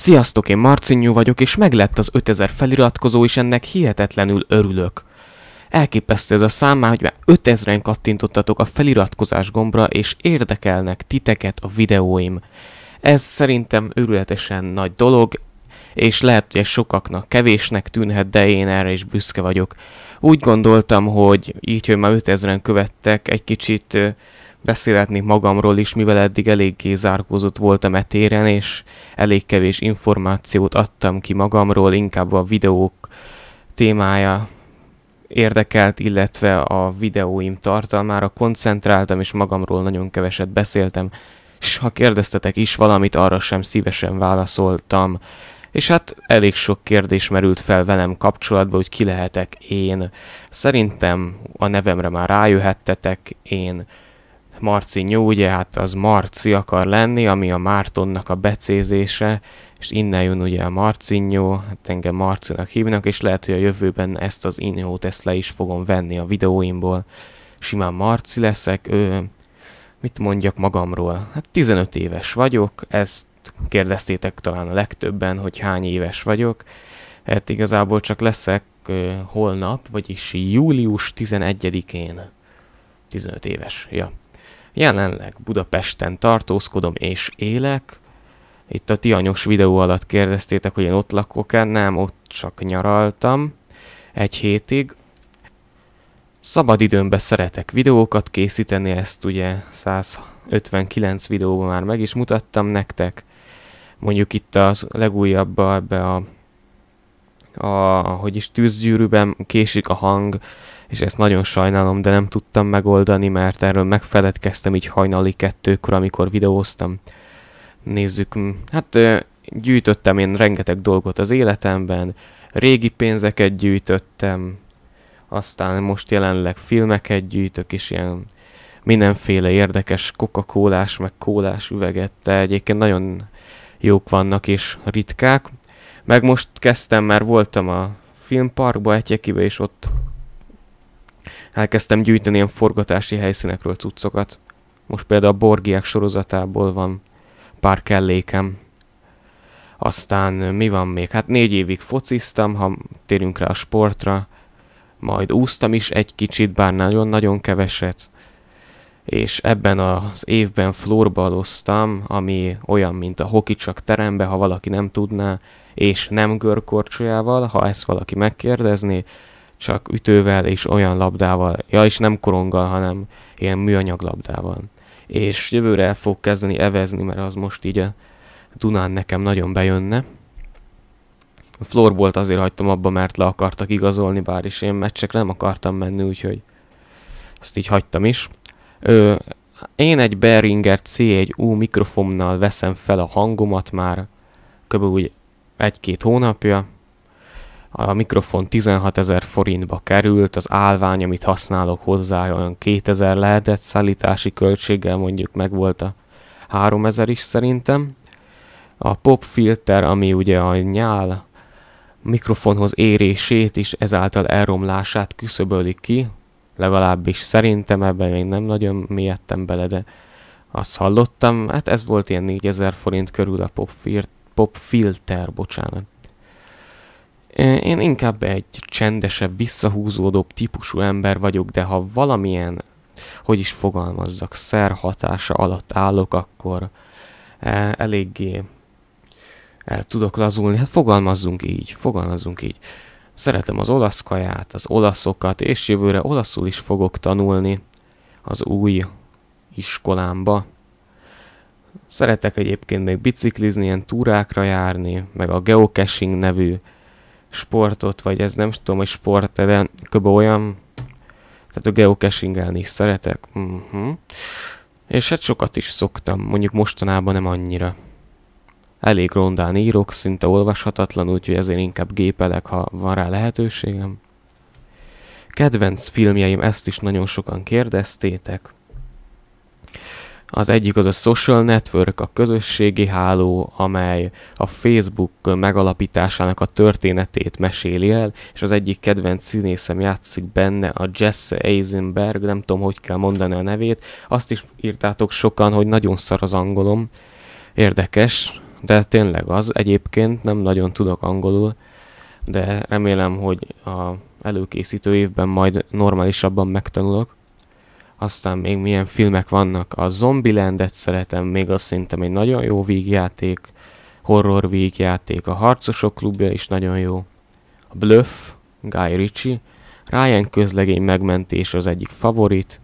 Sziasztok, én Marcinyú vagyok, és meglett az 5000 feliratkozó, és ennek hihetetlenül örülök. Elképesztő ez a szám már, hogy már 5000-en kattintottatok a feliratkozás gombra, és érdekelnek titeket a videóim. Ez szerintem őrületesen nagy dolog, és lehet, hogy ez sokaknak kevésnek tűnhet, de én erre is büszke vagyok. Úgy gondoltam, hogy így, hogy már 5000-en követtek, egy kicsit beszélhetnék magamról is, mivel eddig eléggé zárkózott voltam e téren, és elég kevés információt adtam ki magamról, inkább a videók témája érdekelt, illetve a videóim tartalmára koncentráltam, és magamról nagyon keveset beszéltem, és ha kérdeztetek is valamit, arra sem szívesen válaszoltam. És hát elég sok kérdés merült fel velem kapcsolatban, hogy ki lehetek én. Szerintem a nevemre már rájöhettetek, én nyú, ugye hát az Marci akar lenni, ami a Mártonnak a becézése, és innen jön ugye a Marcinyó, hát engem Marcinak hívnak, és lehet, hogy a jövőben ezt az inyót ezt le is fogom venni a videóimból. Simán Marci leszek, ő, mit mondjak magamról? Hát 15 éves vagyok, ezt kérdeztétek talán a legtöbben, hogy hány éves vagyok. Hát igazából csak leszek ö, holnap, vagyis július 11-én. 15 éves, ja. Jelenleg Budapesten tartózkodom és élek. Itt a Tianyos videó alatt kérdeztétek, hogy én ott lakok-e, nem, ott csak nyaraltam egy hétig. időmben szeretek videókat készíteni, ezt ugye 159 videóban már meg is mutattam nektek. Mondjuk itt a legújabb ebbe a, a hogy is tűzgyűrűben késik a hang, és ezt nagyon sajnálom, de nem tudtam megoldani, mert erről megfeledkeztem így hajnali kettőkor, amikor videóztam. Nézzük, hát gyűjtöttem én rengeteg dolgot az életemben, régi pénzeket gyűjtöttem, aztán most jelenleg filmeket gyűjtök, és ilyen mindenféle érdekes coca cola meg kólás üveget, de egyébként nagyon jók vannak és ritkák. Meg most kezdtem, már voltam a filmparkba, egyekibe, és ott elkezdtem gyűjteni ilyen forgatási helyszínekről cuccokat. Most például a Borgiák sorozatából van pár kellékem. Aztán mi van még? Hát négy évig fociztam, ha térünk rá a sportra. Majd úsztam is egy kicsit, bár nagyon-nagyon keveset. És ebben az évben floorballoztam, ami olyan, mint a hoki csak terembe, ha valaki nem tudná, és nem görkorcsolyával, ha ezt valaki megkérdezné, csak ütővel és olyan labdával, ja és nem koronggal, hanem ilyen műanyag labdával. És jövőre el fog kezdeni evezni, mert az most így a Dunán nekem nagyon bejönne. A florbolt azért hagytam abba, mert le akartak igazolni, bár is én meccsekre nem akartam menni, úgyhogy azt így hagytam is. Ö, én egy Behringer C1U mikrofonnal veszem fel a hangomat már kb. úgy egy-két hónapja, a mikrofon 16 ezer forintba került, az állvány, amit használok hozzá, olyan 2000 lehetett, szállítási költséggel mondjuk meg volt a 3000 is szerintem. A pop filter, ami ugye a nyál mikrofonhoz érését és ezáltal elromlását küszöböli ki, legalábbis szerintem ebben még nem nagyon mélyedtem bele, de azt hallottam, hát ez volt ilyen 4000 forint körül a pop, fir- pop filter, bocsánat. Én inkább egy csendesebb, visszahúzódóbb típusú ember vagyok, de ha valamilyen, hogy is fogalmazzak, szer hatása alatt állok, akkor eléggé el tudok lazulni. Hát fogalmazzunk így, fogalmazzunk így. Szeretem az olasz kaját, az olaszokat, és jövőre olaszul is fogok tanulni az új iskolámba. Szeretek egyébként még biciklizni, ilyen túrákra járni, meg a geocaching nevű sportot, vagy ez nem tudom, hogy sport, de kb. olyan, tehát a geocaching is szeretek. Uh-huh. És hát sokat is szoktam, mondjuk mostanában nem annyira. Elég rondán írok, szinte olvashatatlan, úgyhogy ezért inkább gépelek, ha van rá lehetőségem. Kedvenc filmjeim, ezt is nagyon sokan kérdeztétek. Az egyik az a social network, a közösségi háló, amely a Facebook megalapításának a történetét meséli el, és az egyik kedvenc színészem játszik benne, a Jesse Eisenberg, nem tudom, hogy kell mondani a nevét. Azt is írtátok sokan, hogy nagyon szar az angolom. Érdekes, de tényleg az. Egyébként nem nagyon tudok angolul, de remélem, hogy a előkészítő évben majd normálisabban megtanulok aztán még milyen filmek vannak, a Zombielandet szeretem, még azt szerintem egy nagyon jó vígjáték, horror vígjáték, a Harcosok klubja is nagyon jó, a Bluff, Guy Ritchie, Ryan közlegény megmentés az egyik favorit,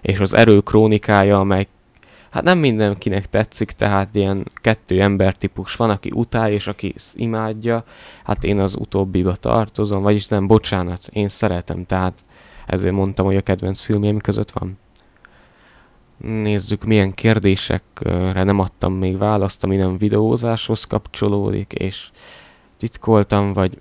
és az erő krónikája, amely hát nem mindenkinek tetszik, tehát ilyen kettő embertípus van, aki utál és aki imádja, hát én az utóbbiba tartozom, vagyis nem, bocsánat, én szeretem, tehát ezért mondtam, hogy a kedvenc filmjeim között van. Nézzük, milyen kérdésekre nem adtam még választ, ami nem videózáshoz kapcsolódik, és titkoltam, vagy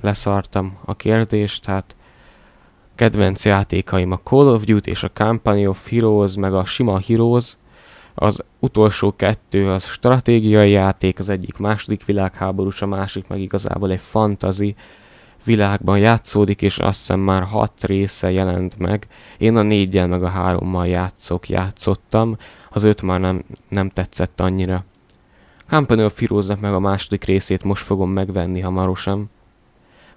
leszartam a kérdést, hát kedvenc játékaim a Call of Duty és a Company of Heroes, meg a sima Heroes, az utolsó kettő az stratégiai játék, az egyik második világháborús, a másik meg igazából egy fantazi, világban játszódik, és azt hiszem már hat része jelent meg. Én a négyel meg a hárommal játszok, játszottam, az öt már nem, nem tetszett annyira. Company of Heroes-nak meg a második részét most fogom megvenni hamarosan.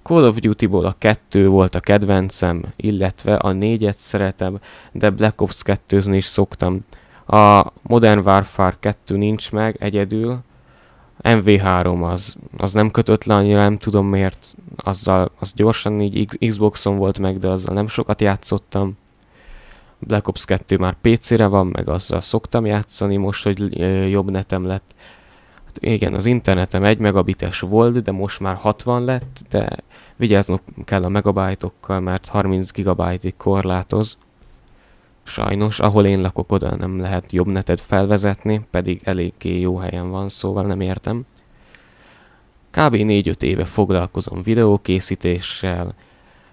Call of Duty-ból a kettő volt a kedvencem, illetve a négyet szeretem, de Black Ops 2 is szoktam. A Modern Warfare 2 nincs meg egyedül, MV3 az, az nem kötött le annyira, nem tudom miért, azzal az gyorsan így Xboxon volt meg, de azzal nem sokat játszottam. Black Ops 2 már PC-re van, meg azzal szoktam játszani most, hogy jobb netem lett. Hát igen, az internetem 1 megabites volt, de most már 60 lett, de vigyáznom kell a megabajtokkal, mert 30 gigabajtig korlátoz. Sajnos, ahol én lakok, oda nem lehet jobb neted felvezetni, pedig eléggé jó helyen van, szóval nem értem. Kb. 4-5 éve foglalkozom videókészítéssel,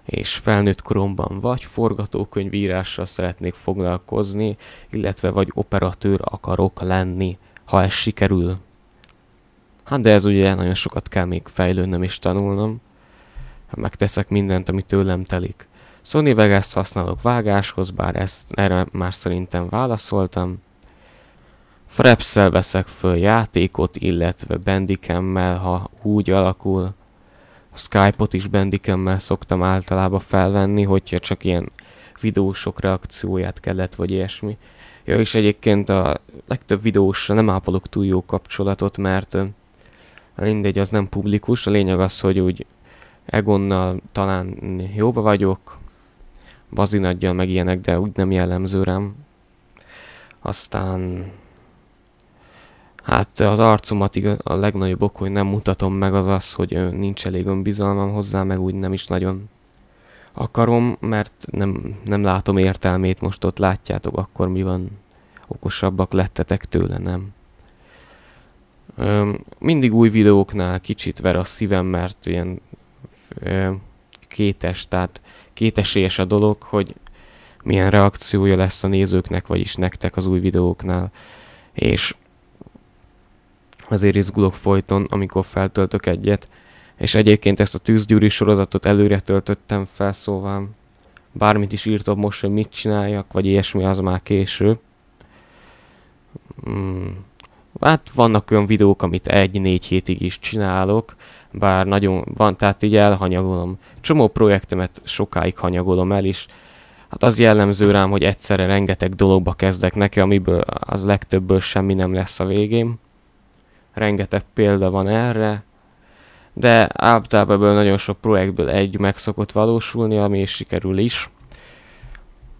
és felnőtt koromban vagy forgatókönyvírással szeretnék foglalkozni, illetve vagy operatőr akarok lenni, ha ez sikerül. Hát de ez ugye nagyon sokat kell még fejlődnöm és tanulnom. Megteszek mindent, ami tőlem telik. Sony vegas használok vágáshoz, bár ezt, erre már szerintem válaszoltam. Frapszel veszek föl játékot, illetve Bendikemmel, ha úgy alakul. A Skype-ot is Bendikemmel, szoktam általában felvenni, hogyha csak ilyen videósok reakcióját kellett, vagy ilyesmi. Ja, és egyébként a legtöbb videósra nem ápolok túl jó kapcsolatot, mert mindegy, az nem publikus. A lényeg az, hogy úgy Egonnal talán jóba vagyok, bazinaggyal, meg ilyenek, de úgy nem jellemző rám. Aztán... Hát az arcomat a legnagyobb ok, hogy nem mutatom meg az az, hogy nincs elég önbizalmam hozzá, meg úgy nem is nagyon akarom, mert nem, nem látom értelmét, most ott látjátok, akkor mi van, okosabbak lettetek tőle, nem? Ö, mindig új videóknál kicsit ver a szívem, mert ilyen ö, kétes, tehát kétesélyes a dolog, hogy milyen reakciója lesz a nézőknek, vagyis nektek az új videóknál, és azért izgulok folyton, amikor feltöltök egyet, és egyébként ezt a tűzgyűri sorozatot előre töltöttem fel, szóval bármit is írtam most, hogy mit csináljak, vagy ilyesmi, az már késő. Hmm. Hát vannak olyan videók, amit egy-négy hétig is csinálok, bár nagyon van, tehát így elhanyagolom. Csomó projektemet sokáig hanyagolom el, is. hát az jellemző rám, hogy egyszerre rengeteg dologba kezdek neki, amiből az legtöbbből semmi nem lesz a végén. Rengeteg példa van erre, de általában ebből nagyon sok projektből egy meg szokott valósulni, ami is sikerül is.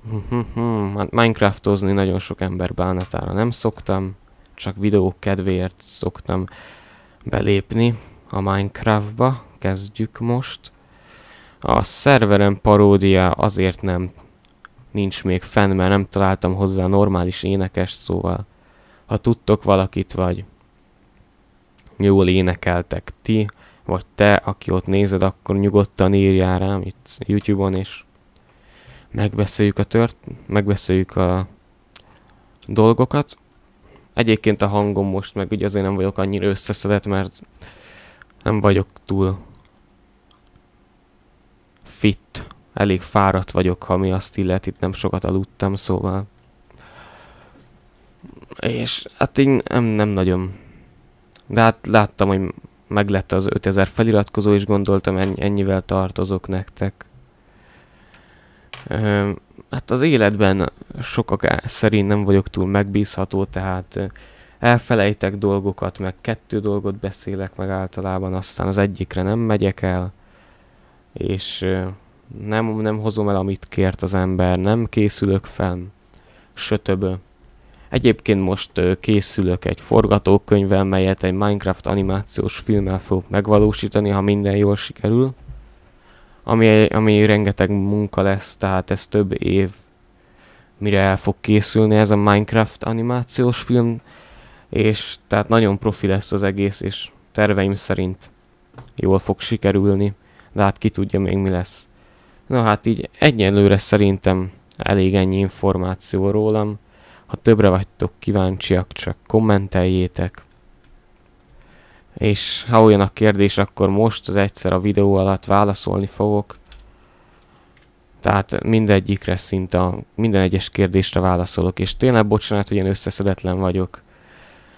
Hm, hm, hm, hát Minecraftozni nagyon sok ember bánatára nem szoktam csak videók kedvéért szoktam belépni a Minecraftba. Kezdjük most. A szerverem paródia azért nem nincs még fenn, mert nem találtam hozzá normális énekes, szóval ha tudtok valakit, vagy jól énekeltek ti, vagy te, aki ott nézed, akkor nyugodtan írjál rám itt YouTube-on, és megbeszéljük a tört, megbeszéljük a dolgokat. Egyébként a hangom most meg ugye azért nem vagyok annyira összeszedett, mert nem vagyok túl fit. Elég fáradt vagyok, ha mi azt illet, itt nem sokat aludtam, szóval... És hát én nem, nem nagyon... De hát láttam, hogy meglett az 5000 feliratkozó, és gondoltam ennyivel tartozok nektek. Öhm. Hát az életben sokak szerint nem vagyok túl megbízható, tehát elfelejtek dolgokat, meg kettő dolgot beszélek meg általában, aztán az egyikre nem megyek el, és nem, nem hozom el, amit kért az ember, nem készülök fel, sötöbö. Egyébként most készülök egy forgatókönyvvel, melyet egy Minecraft animációs filmmel fogok megvalósítani, ha minden jól sikerül ami, ami rengeteg munka lesz, tehát ez több év mire el fog készülni ez a Minecraft animációs film, és tehát nagyon profi lesz az egész, és terveim szerint jól fog sikerülni, de hát ki tudja még mi lesz. Na hát így egyenlőre szerintem elég ennyi információ rólam, ha többre vagytok kíváncsiak, csak kommenteljétek, és ha olyan a kérdés, akkor most az egyszer a videó alatt válaszolni fogok. Tehát mindegyikre szinte, minden egyes kérdésre válaszolok, és tényleg bocsánat, hogy én összeszedetlen vagyok,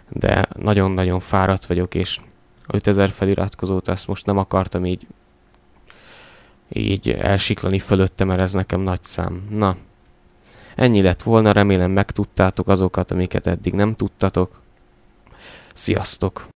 de nagyon-nagyon fáradt vagyok, és 5000 feliratkozót azt most nem akartam így így elsiklani fölöttem, mert ez nekem nagy szám. Na, ennyi lett volna, remélem megtudtátok azokat, amiket eddig nem tudtatok. Sziasztok!